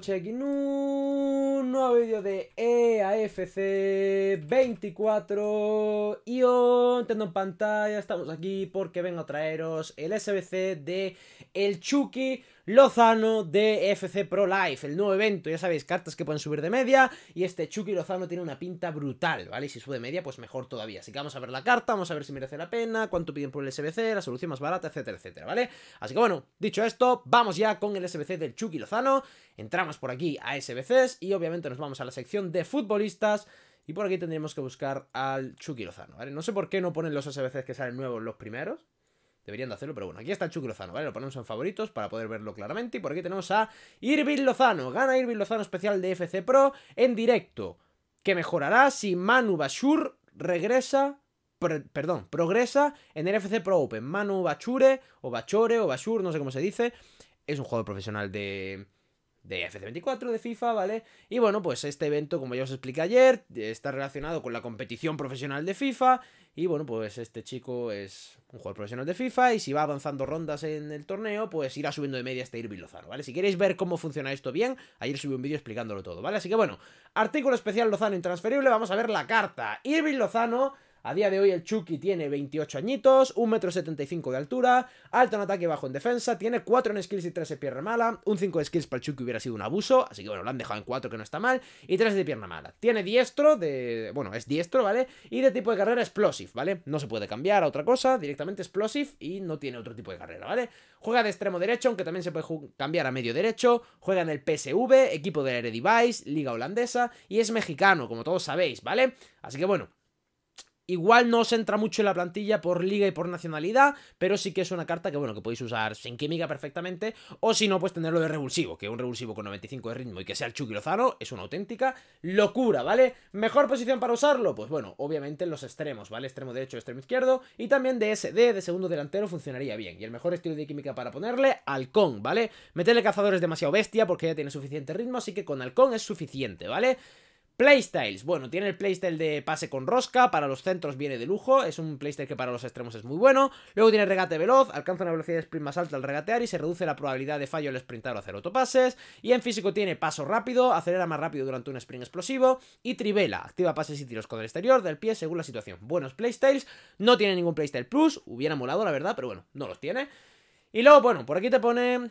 Check un nuevo vídeo de EAFC 24 y hoy en pantalla, estamos aquí porque vengo a traeros el SBC de El Chucky Lozano de FC Pro Life, el nuevo evento, ya sabéis, cartas que pueden subir de media, y este Chucky Lozano tiene una pinta brutal, ¿vale? Y si sube de media, pues mejor todavía. Así que vamos a ver la carta, vamos a ver si merece la pena, cuánto piden por el SBC, la solución más barata, etcétera, etcétera, ¿vale? Así que bueno, dicho esto, vamos ya con el SBC del Chucky Lozano, entramos por aquí a SBCs y obviamente nos vamos a la sección de futbolistas, y por aquí tendríamos que buscar al Chucky Lozano, ¿vale? No sé por qué no ponen los SBCs que salen nuevos los primeros. Deberían de hacerlo, pero bueno, aquí está Chucky Lozano, ¿vale? Lo ponemos en favoritos para poder verlo claramente. Y por aquí tenemos a Irvin Lozano. Gana Irvin Lozano especial de FC Pro en directo. Que mejorará si Manu Bashur regresa perdón, progresa en el FC Pro Open. Manu Bachure, o Bachore, o Bashur, no sé cómo se dice. Es un jugador profesional de, de FC24, de FIFA, ¿vale? Y bueno, pues este evento, como ya os expliqué ayer, está relacionado con la competición profesional de FIFA. Y bueno, pues este chico es un jugador profesional de FIFA y si va avanzando rondas en el torneo, pues irá subiendo de media este Irving Lozano, ¿vale? Si queréis ver cómo funciona esto bien, ayer subí un vídeo explicándolo todo, ¿vale? Así que bueno, artículo especial Lozano intransferible, vamos a ver la carta. Irving Lozano... A día de hoy el Chucky tiene 28 añitos, 1,75m de altura, alto en ataque y bajo en defensa, tiene 4 en skills y 3 de pierna mala, un 5 de skills para el Chucky hubiera sido un abuso, así que bueno, lo han dejado en 4 que no está mal, y 3 de pierna mala. Tiene diestro, de bueno, es diestro, ¿vale? Y de tipo de carrera explosive, ¿vale? No se puede cambiar a otra cosa, directamente explosive y no tiene otro tipo de carrera, ¿vale? Juega de extremo derecho, aunque también se puede cambiar a medio derecho, juega en el PSV, equipo de la Eredivisie, liga holandesa, y es mexicano, como todos sabéis, ¿vale? Así que bueno, Igual no se entra mucho en la plantilla por liga y por nacionalidad, pero sí que es una carta que, bueno, que podéis usar sin química perfectamente, o si no, pues tenerlo de revulsivo, que un revulsivo con 95 de ritmo y que sea el Chucky Lozano es una auténtica locura, ¿vale? ¿Mejor posición para usarlo? Pues bueno, obviamente en los extremos, ¿vale? Extremo derecho, extremo izquierdo, y también de SD, de segundo delantero, funcionaría bien. Y el mejor estilo de química para ponerle, halcón, ¿vale? Meterle cazadores es demasiado bestia porque ya tiene suficiente ritmo, así que con halcón es suficiente, ¿vale? vale Playstyles, bueno, tiene el playstyle de pase con rosca, para los centros viene de lujo, es un playstyle que para los extremos es muy bueno. Luego tiene regate veloz, alcanza una velocidad de sprint más alta al regatear y se reduce la probabilidad de fallo al sprintar o hacer autopases. Y en físico tiene paso rápido, acelera más rápido durante un sprint explosivo. Y trivela, activa pases y tiros con el exterior del pie según la situación. Buenos playstyles, no tiene ningún playstyle plus, hubiera molado la verdad, pero bueno, no los tiene. Y luego, bueno, por aquí te pone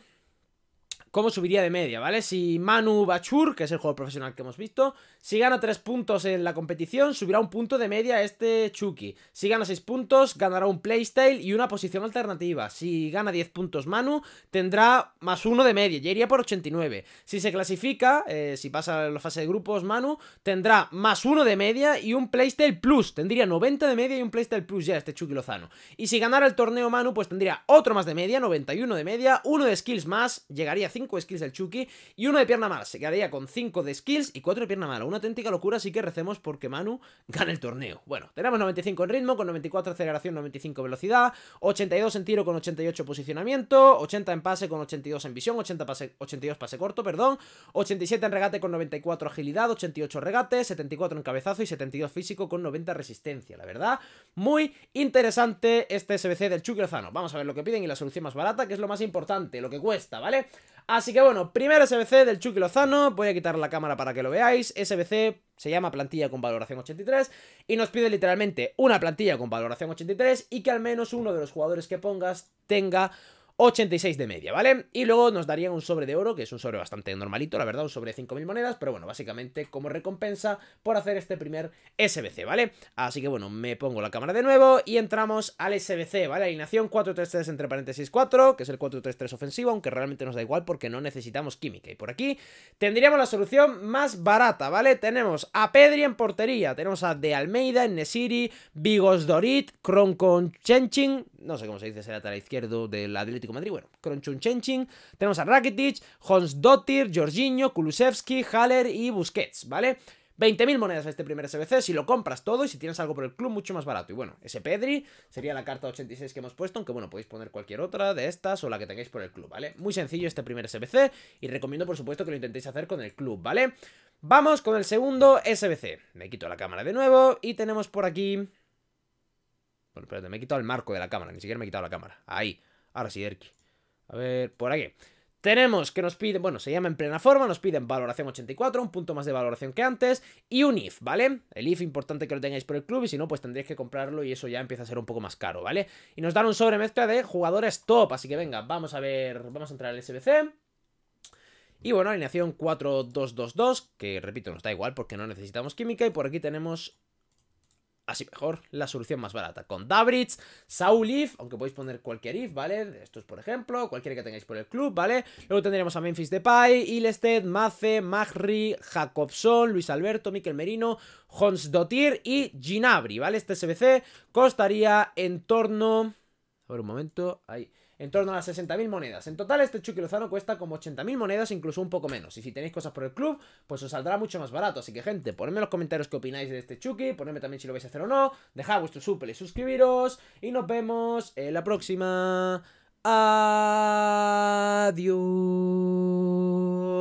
cómo subiría de media, ¿vale? Si Manu Bachur, que es el jugador profesional que hemos visto, si gana 3 puntos en la competición, subirá un punto de media este Chucky. Si gana 6 puntos, ganará un playstyle y una posición alternativa. Si gana 10 puntos Manu, tendrá más 1 de media, ya iría por 89. Si se clasifica, eh, si pasa la fase de grupos Manu, tendrá más 1 de media y un playstyle plus. Tendría 90 de media y un playstyle plus ya este Chucky Lozano. Y si ganara el torneo Manu, pues tendría otro más de media, 91 de media, uno de skills más, llegaría a 5 skills del Chucky y uno de pierna mala. Se quedaría con 5 de skills y 4 de pierna mala. Una auténtica locura, así que recemos porque Manu gana el torneo. Bueno, tenemos 95 en ritmo, con 94 aceleración, 95 velocidad, 82 en tiro con 88 posicionamiento, 80 en pase con 82 en visión, 80 pase, 82 pase corto, perdón, 87 en regate con 94 agilidad, 88 regate, 74 en cabezazo y 72 físico con 90 resistencia. La verdad, muy interesante este SBC del Chucky Lozano. Vamos a ver lo que piden y la solución más barata, que es lo más importante, lo que cuesta, ¿vale? Así que bueno, primero SBC del Chucky Lozano, voy a quitar la cámara para que lo veáis, SBC se llama plantilla con valoración 83 y nos pide literalmente una plantilla con valoración 83 y que al menos uno de los jugadores que pongas tenga 86 de media, ¿vale? Y luego nos darían un sobre de oro, que es un sobre bastante normalito, la verdad, un sobre de 5.000 monedas, pero bueno, básicamente como recompensa por hacer este primer SBC, ¿vale? Así que bueno, me pongo la cámara de nuevo y entramos al SBC, ¿vale? Alineación 4-3-3 entre paréntesis 4, que es el 4-3-3 ofensivo, aunque realmente nos da igual porque no necesitamos química. Y por aquí tendríamos la solución más barata, ¿vale? Tenemos a Pedri en portería, tenemos a De Almeida, en Nesiri, Vigos Dorit, Kronkon Chenching no sé cómo se dice, será la izquierdo del Atlético bueno, Cronchunchenching, tenemos a Rakitic, Hons Dottir, Jorginho, Kulusevski, Haller y Busquets, ¿vale? 20.000 monedas este primer SBC, si lo compras todo y si tienes algo por el club, mucho más barato. Y bueno, ese Pedri sería la carta 86 que hemos puesto, aunque bueno, podéis poner cualquier otra de estas o la que tengáis por el club, ¿vale? Muy sencillo este primer SBC y recomiendo por supuesto que lo intentéis hacer con el club, ¿vale? Vamos con el segundo SBC. Me quito la cámara de nuevo y tenemos por aquí... Bueno, espérate, me he quitado el marco de la cámara, ni siquiera me he quitado la cámara. Ahí. Ahora sí, Erki. A ver, por aquí. Tenemos que nos piden, bueno, se llama en plena forma, nos piden valoración 84, un punto más de valoración que antes, y un IF, ¿vale? El IF importante que lo tengáis por el club, y si no, pues tendréis que comprarlo y eso ya empieza a ser un poco más caro, ¿vale? Y nos dan un sobremezcla de jugadores top, así que venga, vamos a ver, vamos a entrar al SBC. Y bueno, alineación 4-2-2-2, que repito, nos da igual porque no necesitamos química, y por aquí tenemos así mejor, la solución más barata. Con Dabritz, If, aunque podéis poner cualquier if, ¿vale? Estos, por ejemplo, cualquiera que tengáis por el club, ¿vale? Luego tendríamos a Memphis Depay, Ilested, Mace, Magri, Jacobson, Luis Alberto, Miquel Merino, Hans Dotir y Ginabri, ¿vale? Este SBC costaría en torno... A ver, un momento, ahí en torno a las 60.000 monedas. En total este Chucky Lozano cuesta como 80.000 monedas, incluso un poco menos. Y si tenéis cosas por el club, pues os saldrá mucho más barato. Así que gente, ponedme en los comentarios qué opináis de este Chucky, ponedme también si lo vais a hacer o no, dejad vuestro suple y suscribiros y nos vemos en la próxima. Adiós.